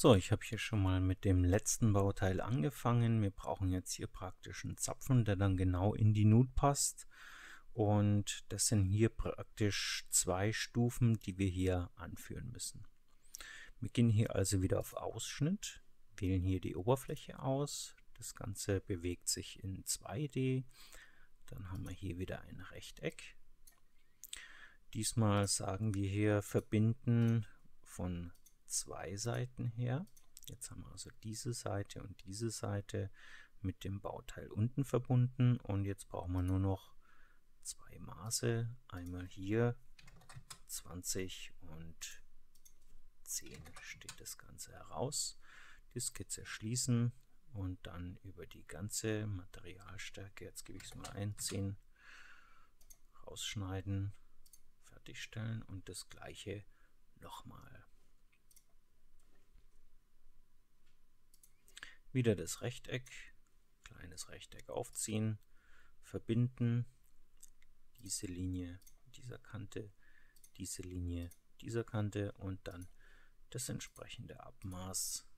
So, ich habe hier schon mal mit dem letzten Bauteil angefangen. Wir brauchen jetzt hier praktisch einen Zapfen, der dann genau in die Nut passt. Und das sind hier praktisch zwei Stufen, die wir hier anführen müssen. Wir gehen hier also wieder auf Ausschnitt, wählen hier die Oberfläche aus. Das Ganze bewegt sich in 2D. Dann haben wir hier wieder ein Rechteck. Diesmal sagen wir hier verbinden von zwei Seiten her. Jetzt haben wir also diese Seite und diese Seite mit dem Bauteil unten verbunden und jetzt brauchen wir nur noch zwei Maße. Einmal hier 20 und 10 steht das Ganze heraus. Die Skizze schließen und dann über die ganze Materialstärke, jetzt gebe ich es mal ein, 10, rausschneiden, fertigstellen und das gleiche nochmal. Wieder das Rechteck, kleines Rechteck aufziehen, verbinden, diese Linie dieser Kante, diese Linie dieser Kante und dann das entsprechende Abmaß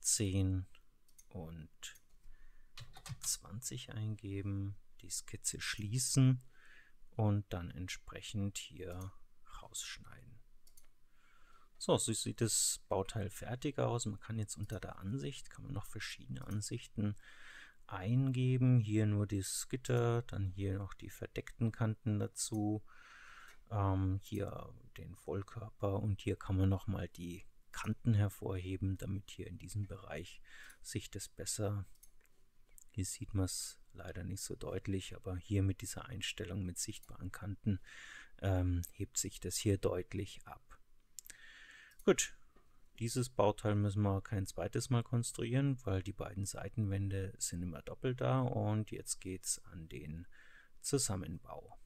10 und 20 eingeben, die Skizze schließen und dann entsprechend hier rausschneiden. So, so sieht das Bauteil fertig aus. Man kann jetzt unter der Ansicht, kann man noch verschiedene Ansichten eingeben. Hier nur das Gitter, dann hier noch die verdeckten Kanten dazu. Ähm, hier den Vollkörper und hier kann man nochmal die Kanten hervorheben, damit hier in diesem Bereich sich das besser, hier sieht man es leider nicht so deutlich, aber hier mit dieser Einstellung mit sichtbaren Kanten ähm, hebt sich das hier deutlich ab. Gut, dieses Bauteil müssen wir kein zweites Mal konstruieren, weil die beiden Seitenwände sind immer doppelt da und jetzt geht es an den Zusammenbau.